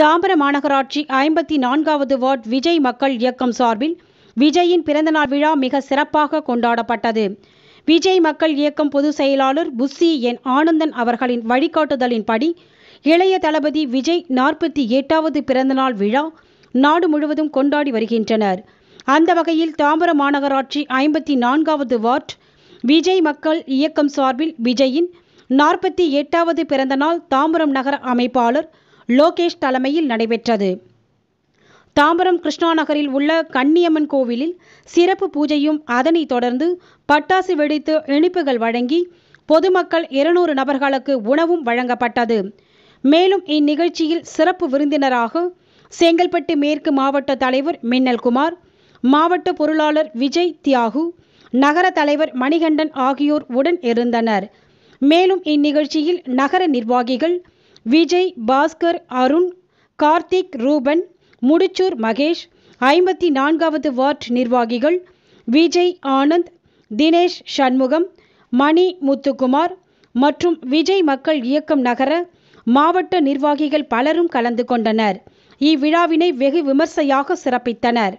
தாம்பர மாநகராட்சி ஐம்பத்தி நான்காவது வார்டு விஜய் மக்கள் இயக்கம் சார்பில் விஜயின் பிறந்தநாள் விழா மிக சிறப்பாக கொண்டாடப்பட்டது விஜய் மக்கள் இயக்கம் பொதுச் செயலாளர் புஸ்ஸி என் ஆனந்தன் அவர்களின் வழிகாட்டுதலின்படி இளைய தளபதி விஜய் நாற்பத்தி எட்டாவது பிறந்தநாள் விழா நாடு முழுவதும் கொண்டாடி வருகின்றனர் அந்த வகையில் தாம்பர மாநகராட்சி ஐம்பத்தி நான்காவது வார்டு விஜய் மக்கள் இயக்கம் சார்பில் விஜயின் நாற்பத்தி எட்டாவது பிறந்தநாள் தாம்பரம் நகர அமைப்பாளர் லோகேஷ் தலைமையில் நடைபெற்றது தாம்பரம் கிருஷ்ணா நகரில் உள்ள கன்னியம்மன் கோவிலில் சிறப்பு பூஜையும் அதனைத் தொடர்ந்து பட்டாசு வெடித்து இனிப்புகள் வழங்கி பொதுமக்கள் இருநூறு நபர்களுக்கு உணவும் வழங்கப்பட்டது மேலும் இந்நிகழ்ச்சியில் சிறப்பு விருந்தினராக செங்கல்பட்டு மேற்கு மாவட்ட தலைவர் மின்னல்குமார் மாவட்ட பொருளாளர் விஜய் தியாகு நகர தலைவர் மணிகண்டன் ஆகியோர் உடன் இருந்தனர் மேலும் இந்நிகழ்ச்சியில் நகர நிர்வாகிகள் விஜய் பாஸ்கர் அருண் கார்த்திக் ரூபன் முடிச்சூர் மகேஷ் ஐம்பத்தி நான்காவது வார்ட் நிர்வாகிகள் விஜய் ஆனந்த் தினேஷ் சண்முகம் மணி முத்துக்குமார் மற்றும் விஜய் மக்கள் இயக்கம் நகர மாவட்ட நிர்வாகிகள் பலரும் கலந்து கொண்டனர் இவ்விழாவினை வெகு விமர்சையாக சிறப்பித்தனர்